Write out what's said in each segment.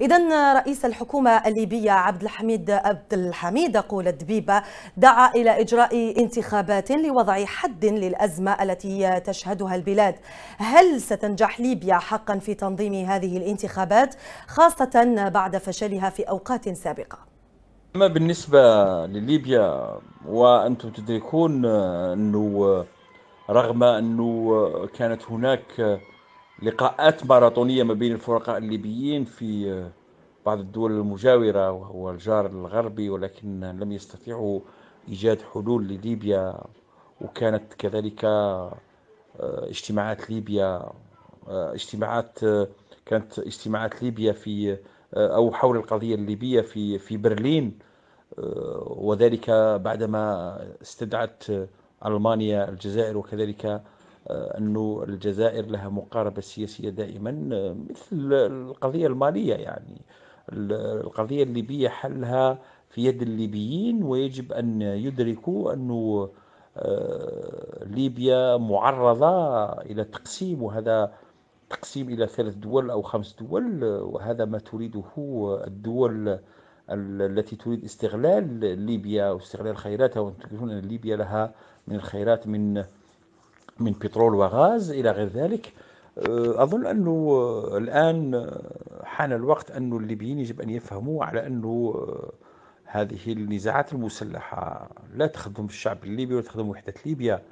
إذا رئيس الحكومة الليبية عبد الحميد عبد الحميد قول الدبيبة دعا إلى إجراء انتخابات لوضع حد للأزمة التي تشهدها البلاد هل ستنجح ليبيا حقا في تنظيم هذه الانتخابات خاصة بعد فشلها في أوقات سابقة؟ أما بالنسبة لليبيا وأنتم تدركون أنه رغم أنه كانت هناك لقاءات ماراثونية ما بين الفرقاء الليبيين في آه، بعض الدول المجاورة وهو الجار الغربي ولكن لم يستطيعوا إيجاد حلول لليبيا وكانت كذلك آه، اجتماعات ليبيا آه، اجتماعات كانت اجتماعات ليبيا في او حول القضيه الليبيه في في برلين وذلك بعدما استدعت المانيا الجزائر وكذلك آه، أنه الجزائر لها مقاربة سياسية دائما آه، مثل القضية المالية يعني القضية الليبية حلها في يد الليبيين ويجب أن يدركوا أنه آه، ليبيا معرضة إلى تقسيم وهذا تقسيم إلى ثلاث دول أو خمس دول وهذا ما تريده الدول التي تريد استغلال ليبيا واستغلال خيراتها أن ليبيا لها من الخيرات من من بترول وغاز إلى غير ذلك أه، أظن أنه أه، الآن أه، حان الوقت أن الليبيين يجب أن يفهموا على أنه هذه النزاعات المسلحة لا تخدم الشعب الليبي ولا تخدم وحدة ليبيا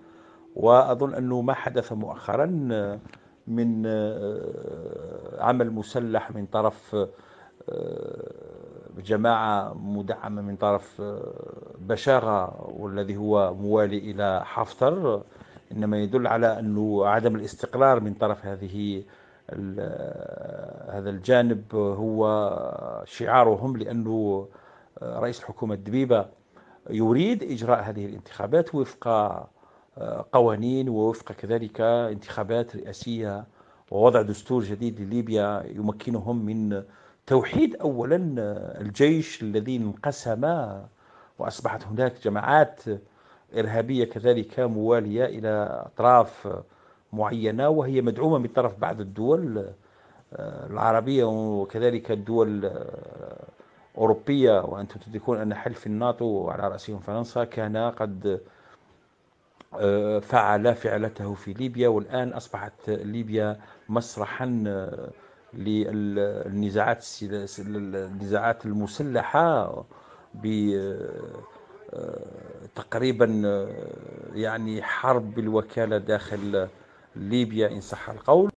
وأظن أنه ما حدث مؤخرا من عمل مسلح من طرف جماعة مدعمة من طرف بشاغة والذي هو موالي إلى حفتر انما يدل على انه عدم الاستقرار من طرف هذه هذا الجانب هو شعارهم لانه رئيس الحكومه الدبيبه يريد اجراء هذه الانتخابات وفق آه، قوانين ووفق كذلك انتخابات رئاسيه ووضع دستور جديد لليبيا يمكنهم من توحيد اولا الجيش الذي انقسم واصبحت هناك جماعات إرهابية كذلك موالية إلى أطراف معينة وهي مدعومة من طرف بعض الدول آه، العربية وكذلك الدول الأوروبية آه، وأنتم تدركون أن حلف الناتو على رأسهم فرنسا كان قد آه، فعل فعلته في ليبيا والآن أصبحت ليبيا مسرحا للنزاعات النزاعات المسلحة تقريبا آه، يعني حرب بالوكالة داخل ليبيا إن صح القول